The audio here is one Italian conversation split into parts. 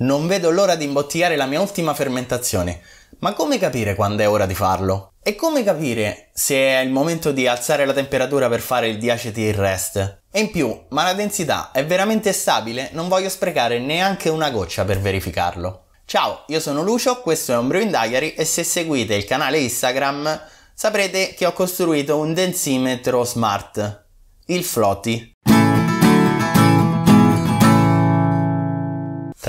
Non vedo l'ora di imbottigliare la mia ultima fermentazione. Ma come capire quando è ora di farlo? E come capire se è il momento di alzare la temperatura per fare il diacetyl rest? E in più, ma la densità è veramente stabile? Non voglio sprecare neanche una goccia per verificarlo. Ciao, io sono Lucio, questo è Ombreo Indagari e se seguite il canale Instagram saprete che ho costruito un densimetro smart, il Flotti.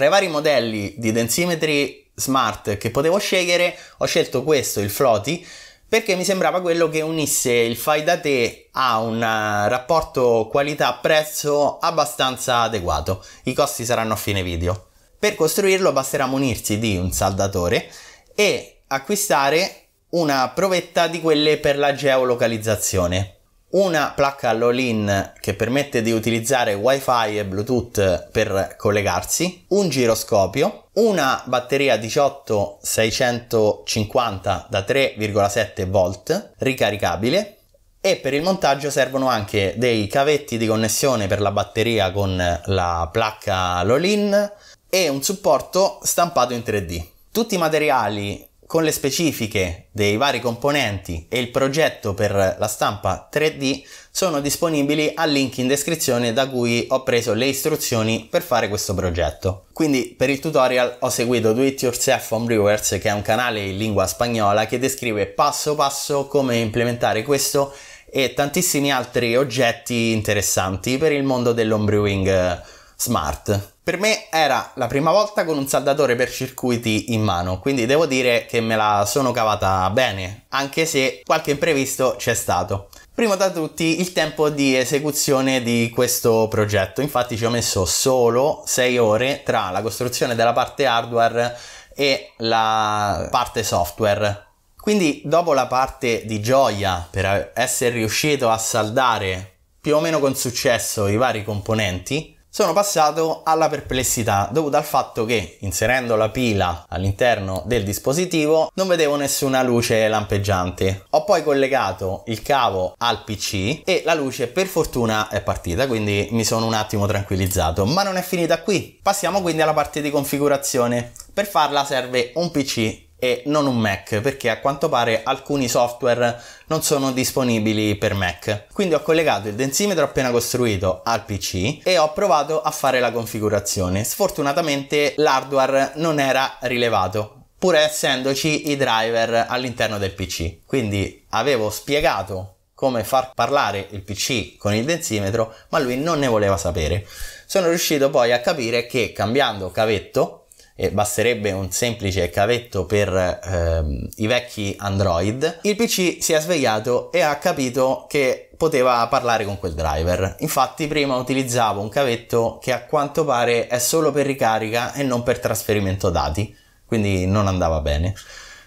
tra i vari modelli di densimetri smart che potevo scegliere, ho scelto questo, il Floti, perché mi sembrava quello che unisse il fai da te a un eh, rapporto qualità-prezzo abbastanza adeguato. I costi saranno a fine video. Per costruirlo basterà munirsi di un saldatore e acquistare una provetta di quelle per la geolocalizzazione una placca all'all-in che permette di utilizzare wifi e bluetooth per collegarsi, un giroscopio, una batteria 18650 da 3,7 volt ricaricabile e per il montaggio servono anche dei cavetti di connessione per la batteria con la placca all in e un supporto stampato in 3D. Tutti i materiali con le specifiche dei vari componenti e il progetto per la stampa 3D sono disponibili al link in descrizione da cui ho preso le istruzioni per fare questo progetto. Quindi per il tutorial ho seguito Do It Yourself on Brewers che è un canale in lingua spagnola che descrive passo passo come implementare questo e tantissimi altri oggetti interessanti per il mondo dell'homebrewing smart. Per me era la prima volta con un saldatore per circuiti in mano, quindi devo dire che me la sono cavata bene, anche se qualche imprevisto c'è stato. Primo da tutti il tempo di esecuzione di questo progetto, infatti ci ho messo solo 6 ore tra la costruzione della parte hardware e la parte software. Quindi dopo la parte di gioia per essere riuscito a saldare più o meno con successo i vari componenti, sono passato alla perplessità dovuta al fatto che inserendo la pila all'interno del dispositivo non vedevo nessuna luce lampeggiante. Ho poi collegato il cavo al PC e la luce per fortuna è partita quindi mi sono un attimo tranquillizzato ma non è finita qui. Passiamo quindi alla parte di configurazione. Per farla serve un PC e non un Mac perché a quanto pare alcuni software non sono disponibili per Mac. Quindi ho collegato il densimetro appena costruito al PC e ho provato a fare la configurazione. Sfortunatamente l'hardware non era rilevato pur essendoci i driver all'interno del PC. Quindi avevo spiegato come far parlare il PC con il densimetro, ma lui non ne voleva sapere. Sono riuscito poi a capire che cambiando cavetto e basterebbe un semplice cavetto per ehm, i vecchi Android, il PC si è svegliato e ha capito che poteva parlare con quel driver. Infatti prima utilizzavo un cavetto che a quanto pare è solo per ricarica e non per trasferimento dati, quindi non andava bene.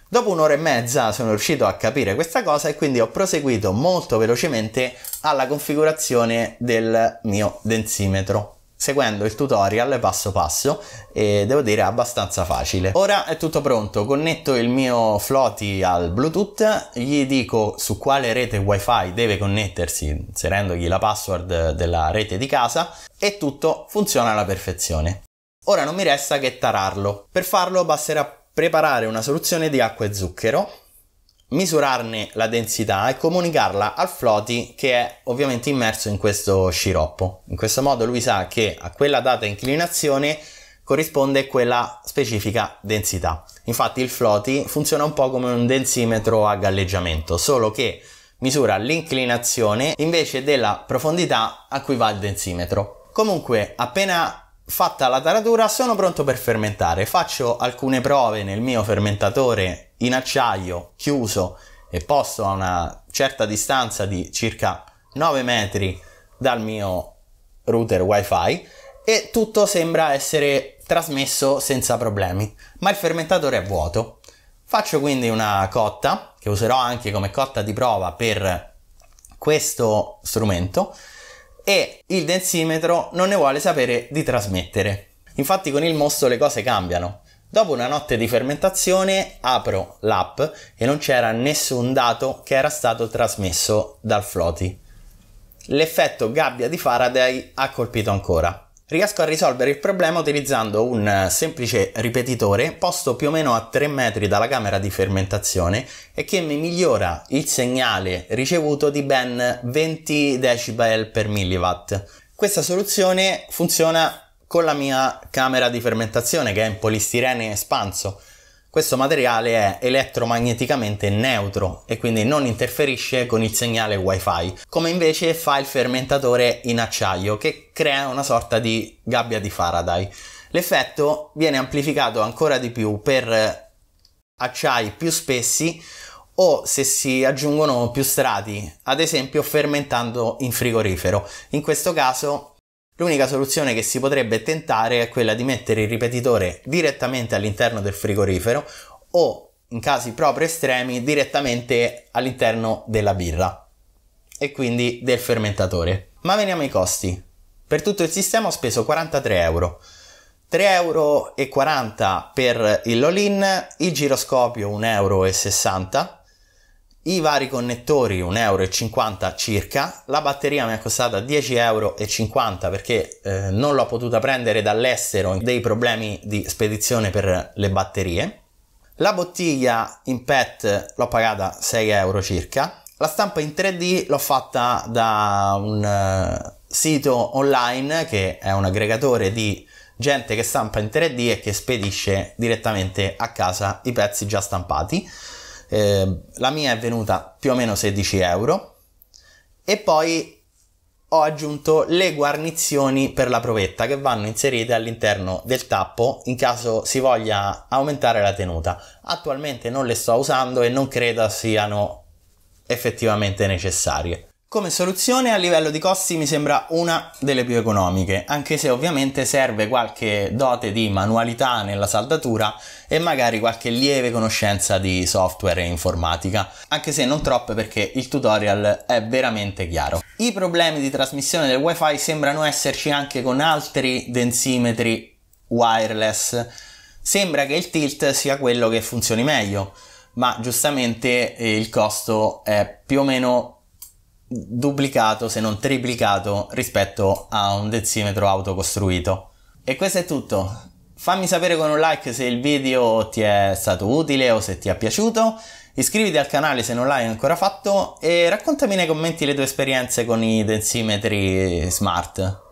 Dopo un'ora e mezza sono riuscito a capire questa cosa e quindi ho proseguito molto velocemente alla configurazione del mio densimetro seguendo il tutorial passo passo e devo dire abbastanza facile. Ora è tutto pronto, connetto il mio Floaty al Bluetooth, gli dico su quale rete wifi deve connettersi inserendogli la password della rete di casa e tutto funziona alla perfezione. Ora non mi resta che tararlo. Per farlo basterà preparare una soluzione di acqua e zucchero misurarne la densità e comunicarla al Floti che è ovviamente immerso in questo sciroppo. In questo modo lui sa che a quella data inclinazione corrisponde quella specifica densità. Infatti il Floti funziona un po' come un densimetro a galleggiamento, solo che misura l'inclinazione invece della profondità a cui va il densimetro. Comunque, appena Fatta la taratura sono pronto per fermentare, faccio alcune prove nel mio fermentatore in acciaio chiuso e posto a una certa distanza di circa 9 metri dal mio router wifi e tutto sembra essere trasmesso senza problemi, ma il fermentatore è vuoto. Faccio quindi una cotta che userò anche come cotta di prova per questo strumento e il densimetro non ne vuole sapere di trasmettere. Infatti con il mosto le cose cambiano. Dopo una notte di fermentazione apro l'app e non c'era nessun dato che era stato trasmesso dal Floti. L'effetto gabbia di Faraday ha colpito ancora. Riesco a risolvere il problema utilizzando un eh, semplice ripetitore posto più o meno a 3 metri dalla camera di fermentazione e che mi migliora il segnale ricevuto di ben 20 decibel per milliwatt. Questa soluzione funziona con la mia camera di fermentazione che è in polistirene espanso questo materiale è elettromagneticamente neutro e quindi non interferisce con il segnale wifi, come invece fa il fermentatore in acciaio che crea una sorta di gabbia di Faraday. L'effetto viene amplificato ancora di più per acciai più spessi o se si aggiungono più strati, ad esempio fermentando in frigorifero. In questo caso L'unica soluzione che si potrebbe tentare è quella di mettere il ripetitore direttamente all'interno del frigorifero o, in casi proprio estremi, direttamente all'interno della birra e quindi del fermentatore. Ma veniamo ai costi. Per tutto il sistema ho speso 43 euro. 3,40 euro per il Lolin, il giroscopio 1,60 euro i vari connettori 1,50 euro circa, la batteria mi è costata 10,50 euro perché eh, non l'ho potuta prendere dall'estero dei problemi di spedizione per le batterie. La bottiglia in PET l'ho pagata 6 euro circa. La stampa in 3D l'ho fatta da un uh, sito online che è un aggregatore di gente che stampa in 3D e che spedisce direttamente a casa i pezzi già stampati. Ehm, la mia è venuta più o meno 16 euro e poi ho aggiunto le guarnizioni per la provetta che vanno inserite all'interno del tappo in caso si voglia aumentare la tenuta. Attualmente non le sto usando e non credo siano effettivamente necessarie. Come soluzione a livello di costi mi sembra una delle più economiche, anche se ovviamente serve qualche dote di manualità nella saldatura e magari qualche lieve conoscenza di software e informatica, anche se non troppe perché il tutorial è veramente chiaro. I problemi di trasmissione del wifi sembrano esserci anche con altri densimetri wireless. Sembra che il tilt sia quello che funzioni meglio, ma giustamente eh, il costo è più o meno duplicato se non triplicato rispetto a un densimetro autocostruito. E questo è tutto. Fammi sapere con un like se il video ti è stato utile o se ti è piaciuto. Iscriviti al canale se non l'hai ancora fatto e raccontami nei commenti le tue esperienze con i densimetri smart.